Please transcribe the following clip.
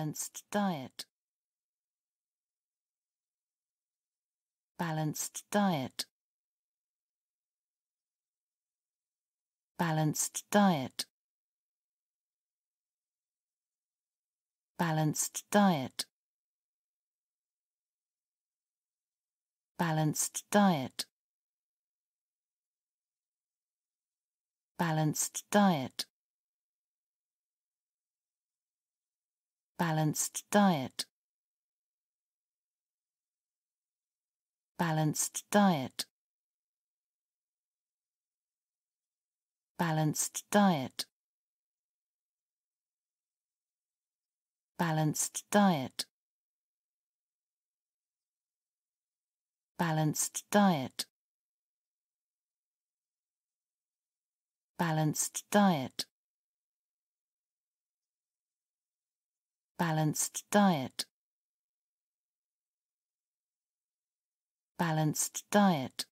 balanced diet. Balanced diet. Balanced diet. Balanced diet. Balanced diet. Balanced diet Balanced diet. Balanced diet. Balanced diet. Balanced diet. Balanced diet. Balanced diet. Balanced diet. Balanced diet.